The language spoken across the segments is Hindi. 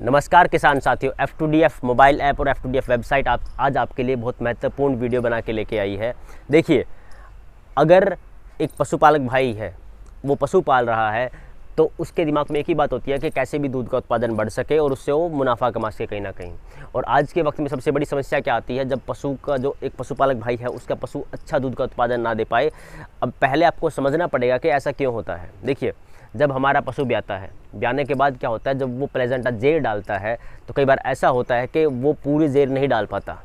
नमस्कार किसान साथियों F two D F mobile app और F two D F website आप आज आपके लिए बहुत महत्वपूर्ण वीडियो बना के लेके आई है देखिए अगर एक पशुपालक भाई है वो पशु पाल रहा है तो उसके दिमाग में एक ही बात होती है कि कैसे भी दूध का उत्पादन बढ़ सके और उससे वो मुनाफा कमा सके कहीं ना कहीं और आज के वक्त में सबसे बड़ी समस्या क्या आती है जब पशु का जो एक पशुपालक भाई है उसका पशु अच्छा दूध का उत्पादन ना दे पाए अब पहले आपको समझना पड़ेगा कि ऐसा क्यों होता है देखिए जब हमारा पशु ब्याता है ब्याने के बाद क्या होता है जब वो प्लेजेंटा जेर डालता है तो कई बार ऐसा होता है कि वो पूरी जेर नहीं डाल पाता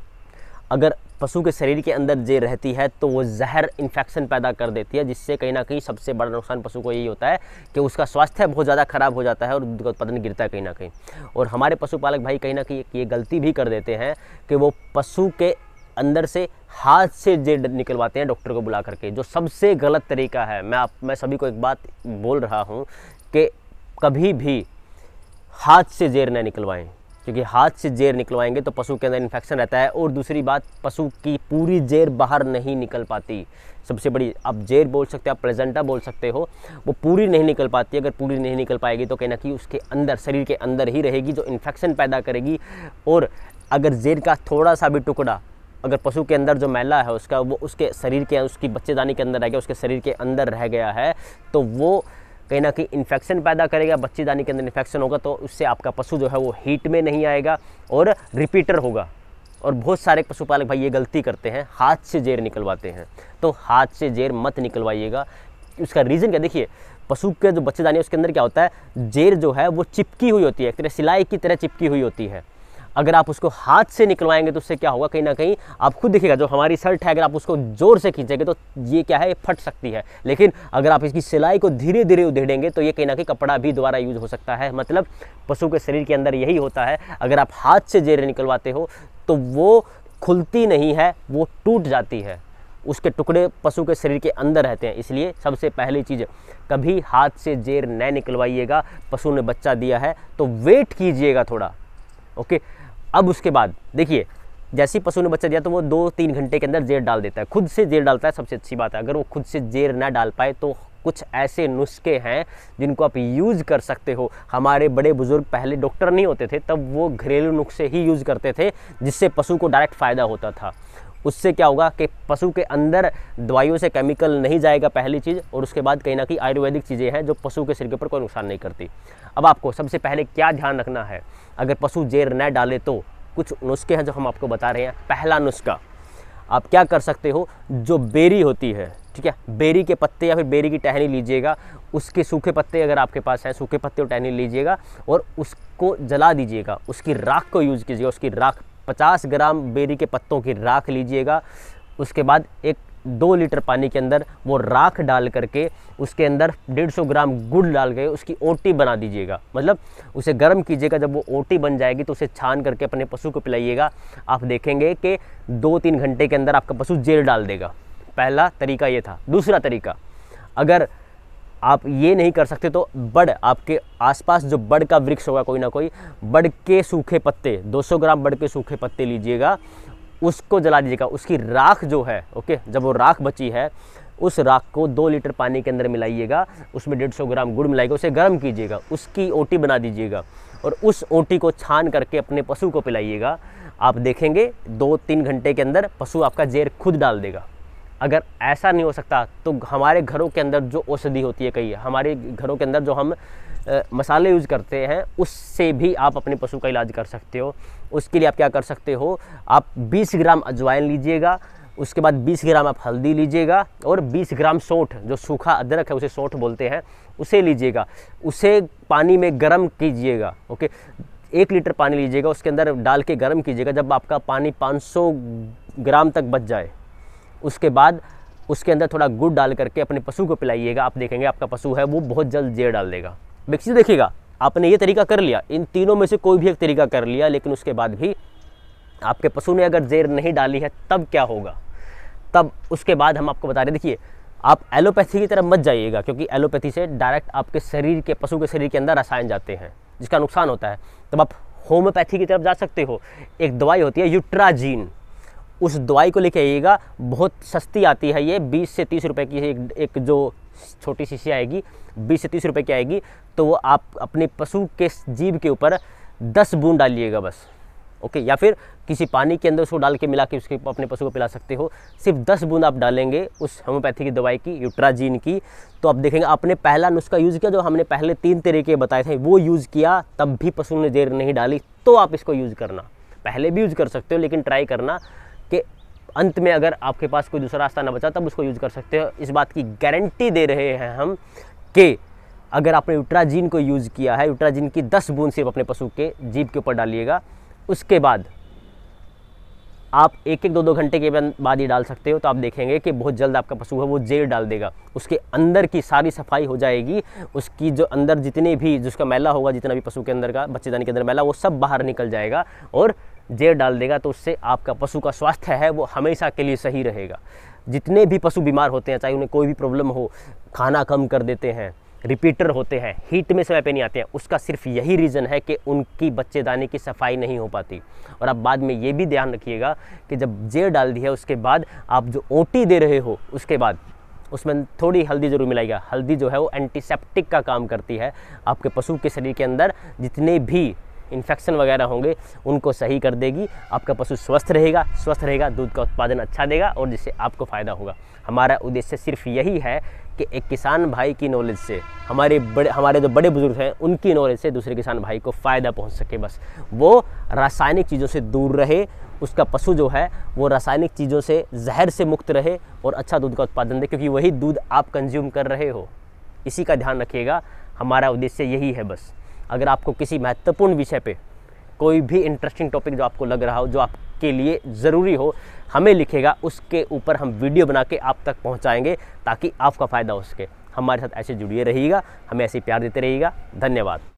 अगर पशु के शरीर के अंदर जेर रहती है तो वो जहर इन्फेक्शन पैदा कर देती है जिससे कहीं ना कहीं सबसे बड़ा नुकसान पशु को यही होता है कि उसका स्वास्थ्य बहुत ज़्यादा खराब हो जाता है और दूध का उत्पादन गिरता है कहीं ना कहीं और हमारे पशुपालक भाई कहीं ना कहीं ये गलती भी कर देते हैं कि वो पशु के अंदर से हाथ से जेड निकलवाते हैं डॉक्टर को बुला करके जो सबसे गलत तरीका है मैं आप मैं सभी को एक बात बोल रहा हूँ कि कभी भी हाथ से जेर न निकलवाएं क्योंकि हाथ से जेर निकलवाएंगे तो पशु के अंदर इन्फेक्शन रहता है और दूसरी बात पशु की पूरी जेर बाहर नहीं निकल पाती सबसे बड़ी आप जेर बोल सकते हो आप प्रेजेंटा बोल सकते हो वो पूरी नहीं निकल पाती अगर पूरी नहीं निकल पाएगी तो कहना कि उसके अंदर शरीर के अंदर ही रहेगी जो इन्फेक्शन पैदा करेगी और अगर जेर का थोड़ा सा भी टुकड़ा अगर पशु के अंदर जो मैला है उसका वो उसके शरीर के उसकी बच्चेदानी के अंदर रह गया उसके शरीर के अंदर रह गया है तो वो कहीं ना कहीं इन्फेक्शन पैदा करेगा बच्चेदानी के अंदर इन्फेक्शन होगा तो उससे आपका पशु जो है वो हीट में नहीं आएगा और रिपीटर होगा और बहुत सारे पशुपालक भाई ये गलती करते हैं हाथ से जेर निकलवाते हैं तो हाथ से जेर मत निकलवाइएगा उसका रीज़न क्या देखिए पशु के जो बच्चेदानी है उसके अंदर क्या होता है जेर जो है वो चिपकी हुई होती है एक तरह सिलाई की तरह चिपकी हुई होती है अगर आप उसको हाथ से निकलवाएंगे तो उससे क्या होगा कहीं ना कहीं आप खुद देखिएगा जो हमारी शर्ट है अगर आप उसको ज़ोर से खींचेंगे तो ये क्या है ये फट सकती है लेकिन अगर आप इसकी सिलाई को धीरे धीरे उधेड़ेंगे तो ये कहीं ना कहीं कपड़ा भी दोबारा यूज हो सकता है मतलब पशु के शरीर के अंदर यही होता है अगर आप हाथ से जेर निकलवाते हो तो वो खुलती नहीं है वो टूट जाती है उसके टुकड़े पशु के शरीर के अंदर रहते हैं इसलिए सबसे पहली चीज़ कभी हाथ से जेर न निकलवाइएगा पशु ने बच्चा दिया है तो वेट कीजिएगा थोड़ा ओके अब उसके बाद देखिए जैसे ही पशु ने बच्चा दिया तो वो दो तीन घंटे के अंदर जेर डाल देता है खुद से जेर डालता है सबसे अच्छी बात है अगर वो खुद से जेर ना डाल पाए तो कुछ ऐसे नुस्खे हैं जिनको आप यूज़ कर सकते हो हमारे बड़े बुज़ुर्ग पहले डॉक्टर नहीं होते थे तब वो घरेलू नुस्खे ही यूज़ करते थे जिससे पशु को डायरेक्ट फ़ायदा होता था उससे क्या होगा कि पशु के अंदर दवाइयों से केमिकल नहीं जाएगा पहली चीज़ और उसके बाद कहीं ना कहीं आयुर्वेदिक चीज़ें हैं जो पशु के सिर के ऊपर कोई नुकसान नहीं करती अब आपको सबसे पहले क्या ध्यान रखना है अगर पशु जेर न डाले तो कुछ नुस्खे हैं जो हम आपको बता रहे हैं पहला नुस्खा आप क्या कर सकते हो जो बेरी होती है ठीक है बेरी के पत्ते या फिर बेरी की टहनी लीजिएगा उसके सूखे पत्ते अगर आपके पास हैं सूखे पत्ते और टहनी लीजिएगा और उसको जला दीजिएगा उसकी राख को यूज़ कीजिएगा उसकी राख 50 ग्राम बेरी के पत्तों की राख लीजिएगा उसके बाद एक दो लीटर पानी के अंदर वो राख डाल करके उसके अंदर 150 ग्राम गुड़ डाल के उसकी ओटी बना दीजिएगा मतलब उसे गर्म कीजिएगा जब वो ओटी बन जाएगी तो उसे छान करके अपने पशु को पिलाइएगा आप देखेंगे कि दो तीन घंटे के अंदर आपका पशु जेल डाल देगा पहला तरीका ये था दूसरा तरीका अगर आप ये नहीं कर सकते तो बड़ आपके आसपास जो बड़ का वृक्ष होगा कोई ना कोई बड़ के सूखे पत्ते 200 ग्राम बड़ के सूखे पत्ते लीजिएगा उसको जला दीजिएगा उसकी राख जो है ओके जब वो राख बची है उस राख को दो लीटर पानी के अंदर मिलाइएगा उसमें डेढ़ सौ ग्राम गुड़ मिलाइएगा उसे गर्म कीजिएगा उसकी ओटी बना दीजिएगा और उस ओटी को छान करके अपने पशु को पिलाइएगा आप देखेंगे दो तीन घंटे के अंदर पशु आपका जेर खुद डाल देगा अगर ऐसा नहीं हो सकता तो हमारे घरों के अंदर जो औषधि होती है कही हमारे घरों के अंदर जो हम आ, मसाले यूज़ करते हैं उससे भी आप अपने पशु का इलाज कर सकते हो उसके लिए आप क्या कर सकते हो आप 20 ग्राम अजवाइन लीजिएगा उसके बाद 20 ग्राम आप हल्दी लीजिएगा और 20 ग्राम सोठ जो सूखा अदरक है उसे सोठ बोलते हैं उसे लीजिएगा उसे पानी में गर्म कीजिएगा ओके एक लीटर पानी लीजिएगा उसके अंदर डाल के गर्म कीजिएगा जब आपका पानी 500 ग्राम तक बच जाए उसके बाद उसके अंदर थोड़ा गुड़ डाल करके अपने पशु को पिलाइएगा आप देखेंगे आपका पशु है वो बहुत जल्द जेर डाल देगा विकसित देखिएगा आपने ये तरीका कर लिया इन तीनों में से कोई भी एक तरीका कर लिया लेकिन उसके बाद भी आपके पशु ने अगर जेर नहीं डाली है तब क्या होगा तब उसके बाद हम आपको बता रहे देखिए आप एलोपैथी की तरफ मत जाइएगा क्योंकि एलोपैथी से डायरेक्ट आपके शरीर के पशु के शरीर के अंदर रसायन जाते हैं जिसका नुकसान होता है तब आप होम्योपैथी की तरफ जा सकते हो एक दवाई होती है यूट्राजीन उस दवाई को लेके आइएगा बहुत सस्ती आती है ये बीस से तीस रुपये की एक, एक जो छोटी शीशी आएगी बीस से तीस रुपये की आएगी तो वो आप अपने पशु के जीव के ऊपर दस बूंद डालिएगा बस ओके या फिर किसी पानी के अंदर उसको डाल के मिला के उसके अपने पशु को पिला सकते हो सिर्फ दस बूंद आप डालेंगे उस होम्योपैथी की दवाई की यूट्राजीन की तो आप देखेंगे आपने पहला नुस्खा यूज़ किया जो हमने पहले तीन तरीके बताए थे वो यूज़ किया तब भी पशु ने देर नहीं डाली तो आप इसको यूज़ करना पहले भी यूज़ कर सकते हो लेकिन ट्राई करना कि अंत में अगर आपके पास कोई दूसरा रास्ता ना बचा तब उसको यूज़ कर सकते हो इस बात की गारंटी दे रहे हैं हम कि अगर आपने यूट्राजीन को यूज़ किया है यूट्राजीन की दस बूंद सिर्फ अपने पशु के जीप के ऊपर डालिएगा उसके बाद आप एक एक दो दो घंटे के बाद ये डाल सकते हो तो आप देखेंगे कि बहुत जल्द आपका पशु है वो जेल डाल देगा उसके अंदर की सारी सफाई हो जाएगी उसकी जो अंदर जितने भी जिसका मैला होगा जितना भी पशु के अंदर का बच्चेदानी के अंदर मैला वो सब बाहर निकल जाएगा और जेर डाल देगा तो उससे आपका पशु का स्वास्थ्य है वो हमेशा के लिए सही रहेगा जितने भी पशु बीमार होते हैं चाहे उन्हें कोई भी प्रॉब्लम हो खाना कम कर देते हैं रिपीटर होते हैं हीट में समय पे नहीं आते हैं उसका सिर्फ यही रीज़न है कि उनकी बच्चेदानी की सफाई नहीं हो पाती और आप बाद में ये भी ध्यान रखिएगा कि जब जेर डाल दी है उसके बाद आप जो ओटी दे रहे हो उसके बाद उसमें थोड़ी हल्दी ज़रूर मिलाएगा हल्दी जो है वो एंटीसेप्टिक का काम करती है आपके पशु के शरीर के अंदर जितने भी इन्फेक्शन वगैरह होंगे उनको सही कर देगी आपका पशु स्वस्थ रहेगा स्वस्थ रहेगा दूध का उत्पादन अच्छा देगा और जिससे आपको फ़ायदा होगा हमारा उद्देश्य सिर्फ यही है कि एक किसान भाई की नॉलेज से हमारे बड़े हमारे जो बड़े बुजुर्ग हैं उनकी नॉलेज से दूसरे किसान भाई को फ़ायदा पहुंच सके बस वो रासायनिक चीज़ों से दूर रहे उसका पशु जो है वो रासायनिक चीज़ों से जहर से मुक्त रहे और अच्छा दूध का उत्पादन दे क्योंकि वही दूध आप कंज्यूम कर रहे हो इसी का ध्यान रखिएगा हमारा उद्देश्य यही है बस अगर आपको किसी महत्वपूर्ण विषय पे कोई भी इंटरेस्टिंग टॉपिक जो आपको लग रहा हो जो आपके लिए ज़रूरी हो हमें लिखेगा उसके ऊपर हम वीडियो बना के आप तक पहुँचाएँगे ताकि आपका फ़ायदा हो सके हमारे साथ ऐसे जुड़िए रहिएगा हमें ऐसे प्यार देते रहिएगा धन्यवाद